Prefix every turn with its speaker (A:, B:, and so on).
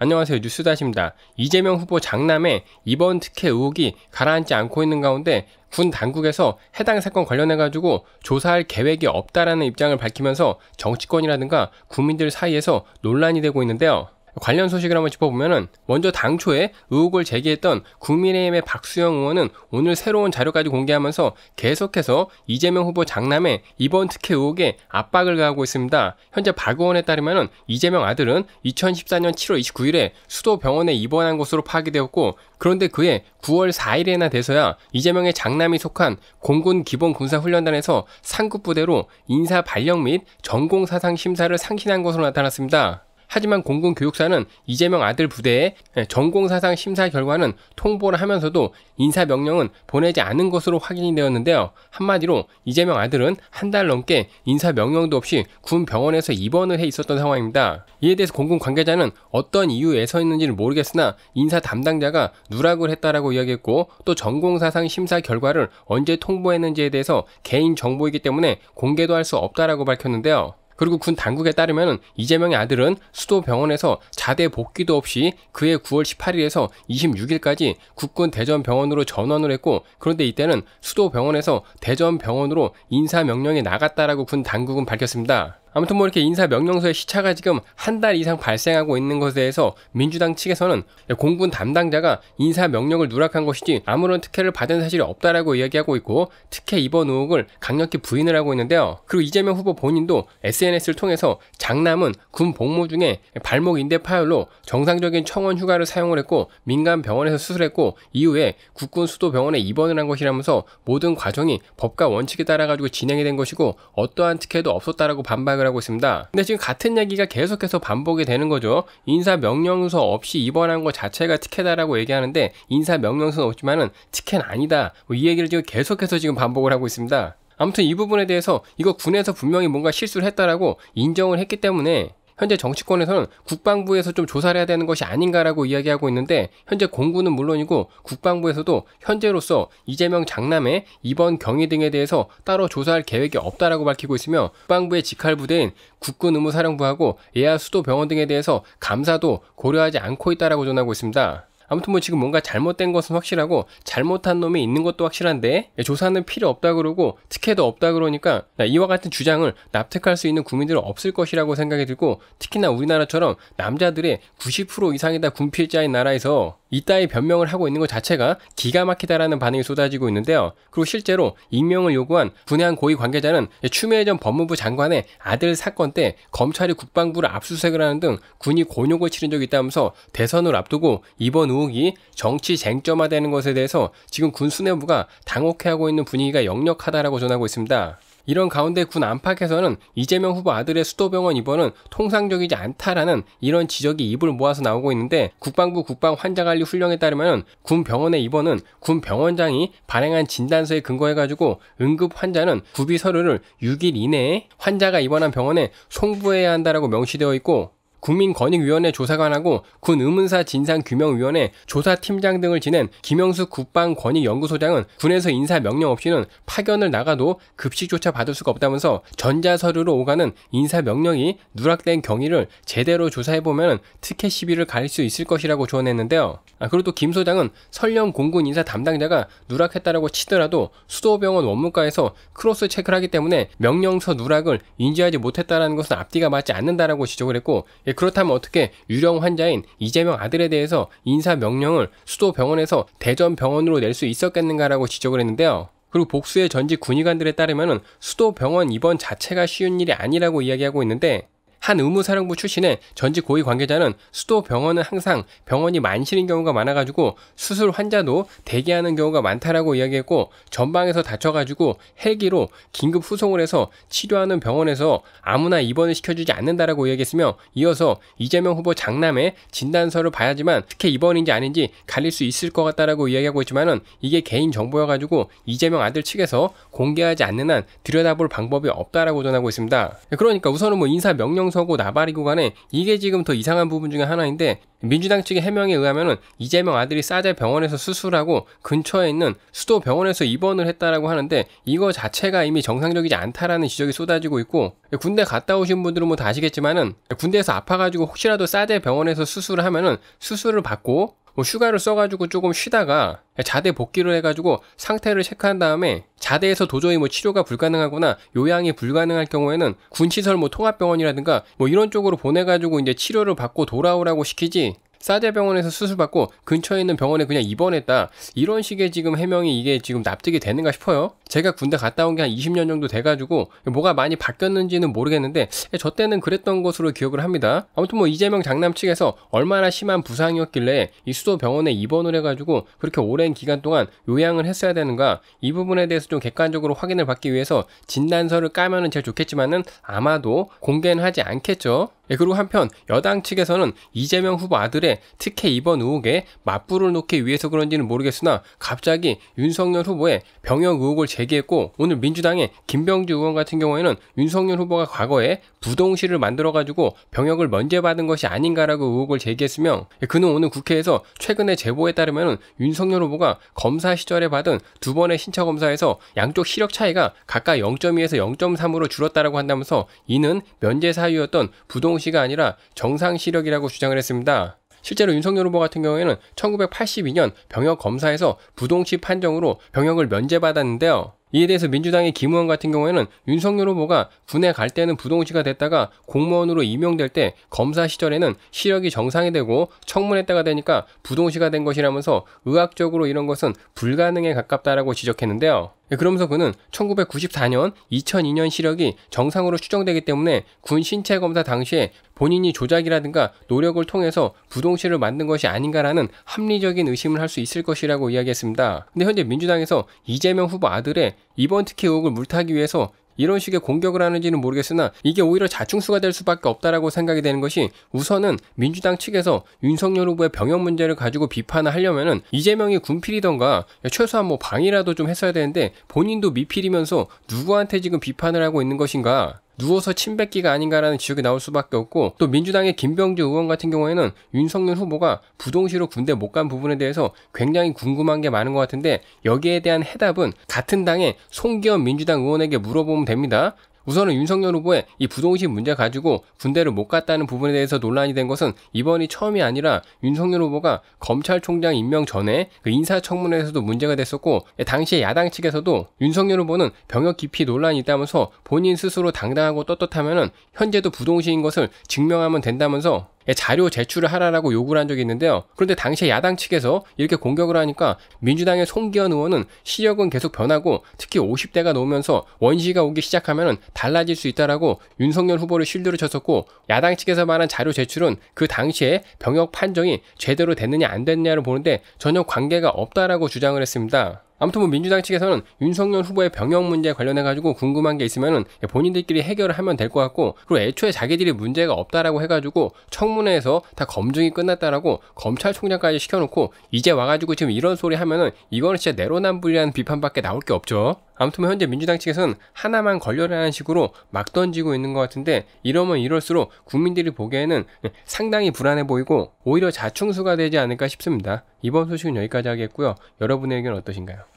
A: 안녕하세요. 뉴스다십니다. 이재명 후보 장남의 이번 특혜 의혹이 가라앉지 않고 있는 가운데 군 당국에서 해당 사건 관련해가지고 조사할 계획이 없다라는 입장을 밝히면서 정치권이라든가 국민들 사이에서 논란이 되고 있는데요. 관련 소식을 한번 짚어보면은 먼저 당초에 의혹을 제기했던 국민의힘의 박수영 의원은 오늘 새로운 자료까지 공개하면서 계속해서 이재명 후보 장남의 이번 특혜 의혹에 압박을 가하고 있습니다. 현재 박 의원에 따르면은 이재명 아들은 2014년 7월 29일에 수도 병원에 입원한 것으로 파악이 되었고 그런데 그해 9월 4일에나 돼서야 이재명의 장남이 속한 공군 기본 군사 훈련단에서 상급 부대로 인사 발령 및 전공 사상 심사를 상신한 것으로 나타났습니다. 하지만 공군 교육사는 이재명 아들 부대에 예, 전공사상 심사 결과는 통보를 하면서도 인사명령은 보내지 않은 것으로 확인이 되었는데요. 한마디로 이재명 아들은 한 달 넘게 인사명령도 없이 군 병원에서 입원을 해 있었던 상황입니다. 이에 대해서 공군 관계자는 어떤 이유에서였는지는 모르겠으나 인사 담당자가 누락을 했다라고 이야기했고 또 전공사상 심사 결과를 언제 통보했는지에 대해서 개인 정보이기 때문에 공개도 할 수 없다라고 밝혔는데요. 그리고 군 당국에 따르면 이재명의 아들은 수도 병원에서 자대 복귀도 없이 그해 9월 18일에서 26일까지 국군 대전병원으로 전원을 했고 그런데 이때는 수도 병원에서 대전병원으로 인사명령이 나갔다라고 군 당국은 밝혔습니다. 아무튼 뭐 이렇게 인사 명령서의 시차가 지금 한 달 이상 발생하고 있는 것에 대해서 민주당 측에서는 공군 담당자가 인사 명령을 누락한 것이지 아무런 특혜를 받은 사실이 없다라고 이야기하고 있고 특혜 입원 의혹을 강력히 부인을 하고 있는데요. 그리고 이재명 후보 본인도 SNS를 통해서 장남은 군 복무 중에 발목 인대 파열로 정상적인 청원 휴가를 사용을 했고 민간 병원에서 수술했고 이후에 국군 수도병원에 입원을 한 것이라면서 모든 과정이 법과 원칙에 따라 가지고 진행이 된 것이고 어떠한 특혜도 없었다라고 반박을 하고 있습니다. 근데 지금 같은 얘기가 계속해서 반복이 되는 거죠. 인사명령서 없이 입원한 것 자체가 티켓다라고 얘기하는데 인사명령서는 없지만은 티켓 아니다. 뭐이 얘기를 지금 계속해서 지금 반복을 하고 있습니다. 아무튼 이 부분에 대해서 이거 군에서 분명히 뭔가 실수를 했다라고 인정을 했기 때문에 현재 정치권에서는 국방부에서 좀 조사를 해야 되는 것이 아닌가라고 이야기하고 있는데 현재 공군은 물론이고 국방부에서도 현재로서 이재명 장남의 이번 경위 등에 대해서 따로 조사할 계획이 없다라고 밝히고 있으며 국방부의 직할 부대인 국군 의무사령부하고 예하 수도병원 등에 대해서 감사도 고려하지 않고 있다라고 전하고 있습니다. 아무튼 뭐 지금 뭔가 잘못된 것은 확실하고 잘못한 놈이 있는 것도 확실한데 조사는 필요 없다 그러고 특혜도 없다 그러니까 이와 같은 주장을 납득할 수 있는 국민들은 없을 것이라고 생각이 들고 특히나 우리나라처럼 남자들의 90% 이상이 다 군필자인 나라에서 이따위 변명을 하고 있는 것 자체가 기가 막히다라는 반응이 쏟아지고 있는데요. 그리고 실제로 임명을 요구한 분양 고위 관계자는 추미애 전 법무부 장관의 아들 사건 때 검찰이 국방부를 압수수색을 하는 등 군이 곤욕을 치른 적이 있다면서 대선을 앞두고 이번 의혹이 정치 쟁점화되는 것에 대해서 지금 군 수뇌부가 당혹해하고 있는 분위기가 역력하다라고 전하고 있습니다. 이런 가운데 군 안팎에서는 이재명 후보 아들의 수도병원 입원은 통상적이지 않다라는 이런 지적이 입을 모아서 나오고 있는데 국방부 국방 환자관리 훈령에 따르면 군 병원의 입원은 군 병원장이 발행한 진단서에 근거해가지고 응급 환자는 구비 서류를 6일 이내에 환자가 입원한 병원에 송부해야 한다라고 명시되어 있고 국민권익위원회 조사관하고 군 의문사 진상규명위원회 조사팀장 등을 지낸 김영수 국방권익연구소장은 군에서 인사 명령 없이는 파견을 나가도 급식조차 받을 수가 없다면서 전자서류로 오가는 인사 명령이 누락된 경위를 제대로 조사해보면 특혜 시비를 가릴 수 있을 것이라고 조언했는데요. 아, 그리고 또 김 소장은 설령 공군 인사 담당자가 누락했다라고 치더라도 수도병원 원무과에서 크로스 체크를 하기 때문에 명령서 누락을 인지하지 못했다라는 것은 앞뒤가 맞지 않는다라고 지적을 했고 예, 그렇다면 어떻게 유령 환자인 이재명 아들에 대해서 인사 명령을 수도 병원에서 대전 병원으로 낼 수 있었겠는가라고 지적을 했는데요. 그리고 복수의 전직 군의관들에 따르면 수도 병원 입원 자체가 쉬운 일이 아니라고 이야기하고 있는데 한 의무사령부 출신의 전직 고위 관계자는 수도 병원은 항상 병원이 만실인 경우가 많아가지고 수술 환자도 대기하는 경우가 많다라고 이야기했고 전방에서 다쳐가지고 헬기로 긴급 후송을 해서 치료하는 병원에서 아무나 입원을 시켜주지 않는다라고 이야기했으며 이어서 이재명 후보 장남의 진단서를 봐야지만 특히 입원인지 아닌지 갈릴 수 있을 것 같다라고 이야기하고 있지만은 이게 개인 정보여가지고 이재명 아들 측에서 공개하지 않는 한 들여다볼 방법이 없다라고 전하고 있습니다. 그러니까 우선은 뭐 인사 명령 해서구 나발이 구간에 이게 지금 더 이상한 부분 중에 하나인데 민주당 측의 해명에 의하면 이재명 아들이 싸제 병원에서 수술하고 근처에 있는 수도 병원에서 입원을 했다라고 하는데 이거 자체가 이미 정상적이지 않다라는 지적이 쏟아지고 있고 군대 갔다 오신 분들은 뭐 다 아시겠지만은 군대에서 아파가지고 혹시라도 싸제 병원에서 수술을 하면은 수술을 받고 뭐 휴가를 써가지고 조금 쉬다가 자대 복귀를 해가지고 상태를 체크한 다음에 자대에서 도저히 뭐 치료가 불가능하거나 요양이 불가능할 경우에는 군시설 뭐 통합병원이라든가 뭐 이런 쪽으로 보내가지고 이제 치료를 받고 돌아오라고 시키지 사대 병원에서 수술받고 근처에 있는 병원에 그냥 입원했다. 이런 식의 지금 해명이 이게 지금 납득이 되는가 싶어요. 제가 군대 갔다 온 게 한 20년 정도 돼가지고 뭐가 많이 바뀌었는지는 모르겠는데 예, 저 때는 그랬던 것으로 기억을 합니다. 아무튼 뭐 이재명 장남 측에서 얼마나 심한 부상이었길래 이 수도 병원에 입원을 해가지고 그렇게 오랜 기간 동안 요양을 했어야 되는가 이 부분에 대해서 좀 객관적으로 확인을 받기 위해서 진단서를 까면은 제일 좋겠지만은 아마도 공개는 하지 않겠죠. 예, 그리고 한편 여당 측에서는 이재명 후보 아들의 특혜 입원 의혹에 맞불을 놓기 위해서 그런지는 모르겠으나 갑자기 윤석열 후보의 병역 의혹을 제기했고 오늘 민주당의 김병주 의원 같은 경우에는 윤석열 후보가 과거에 부동시를 만들어가지고 병역을 면제받은 것이 아닌가라고 의혹을 제기했으며 예, 그는 오늘 국회에서 최근의 제보에 따르면 윤석열 후보가 검사 시절에 받은 두 번의 신체 검사에서 양쪽 시력 차이가 각각 0.2에서 0.3으로 줄었다라고 한다면서 이는 면제 사유였던 부동 공시가 아니라 정상 시력이라고 주장을 했습니다. 실제로 윤석열 후보 같은 경우에는 1982년 병역 검사에서 부동시 판정으로 병역을 면제받았는데요. 이에 대해서 민주당의 김우원 같은 경우에는 윤석열 후보가 군에 갈 때는 부동시가 됐다가 공무원으로 임용될 때 검사 시절에는 시력이 정상이 되고 청문했다가 되니까 부동시가 된 것이라면서 의학적으로 이런 것은 불가능에 가깝다라고 지적했는데요. 예, 그러면서 그는 1994년, 2002년 시력이 정상으로 추정되기 때문에 군 신체 검사 당시에 본인이 조작이라든가 노력을 통해서 부동실을 만든 것이 아닌가라는 합리적인 의심을 할 수 있을 것이라고 이야기했습니다. 근데 현재 민주당에서 이재명 후보 아들의 이번 특혜 의혹을 물타기 위해서 이런 식의 공격을 하는지는 모르겠으나 이게 오히려 자충수가 될 수밖에 없다라고 생각이 되는 것이 우선은 민주당 측에서 윤석열 후보의 병역 문제를 가지고 비판을 하려면은 이재명이 군필이던가 최소한 뭐 방이라도 좀 했어야 되는데 본인도 미필이면서 누구한테 지금 비판을 하고 있는 것인가 누워서 침뱉기가 아닌가라는 지적이 나올 수밖에 없고 또 민주당의 김병주 의원 같은 경우에는 윤석열 후보가 부동시로 군대 못 간 부분에 대해서 굉장히 궁금한 게 많은 것 같은데 여기에 대한 해답은 같은 당의 송기현 민주당 의원에게 물어보면 됩니다. 우선은 윤석열 후보의 이부동심 문제 가지고 군대를 못 갔다는 부분에 대해서 논란이 된 것은 이번이 처음이 아니라 윤석열 후보가 검찰총장 임명 전에 그 인사청문회에서도 문제가 됐었고 예, 당시에 야당 측에서도 윤석열 후보는 병역 기피 논란이 있다면서 본인 스스로 당당하고 떳떳하면 현재도 부동심인 것을 증명하면 된다면서 예, 자료 제출을 하라라고 요구를 한 적이 있는데요. 그런데 당시에 야당 측에서 이렇게 공격을 하니까 민주당의 송기현 의원은 시력은 계속 변하고 특히 50대가 넘으면서 원시가 오기 시작하면 달라질 수 있다라고 윤석열 후보를 실드로 쳤었고 야당 측에서 말한 자료 제출은 그 당시에 병역 판정이 제대로 됐느냐 안 됐느냐를 보는데 전혀 관계가 없다라고 주장을 했습니다. 아무튼 뭐 민주당 측에서는 윤석열 후보의 병역 문제 관련해 가지고 궁금한 게 있으면은 본인들끼리 해결을 하면 될 것 같고 그리고 애초에 자기들이 문제가 없다라고 해가지고 청문회에서 다 검증이 끝났다라고 검찰총장까지 시켜놓고 이제 와가지고 지금 이런 소리 하면은 이거는 진짜 내로남불이라는 비판밖에 나올 게 없죠. 아무튼 뭐 현재 민주당 측에서는 하나만 걸려라는 식으로 막 던지고 있는 것 같은데 이러면 이럴수록 국민들이 보기에는 상당히 불안해 보이고 오히려 자충수가 되지 않을까 싶습니다. 이번 소식은 여기까지 하겠고요. 여러분의 의견 어떠신가요?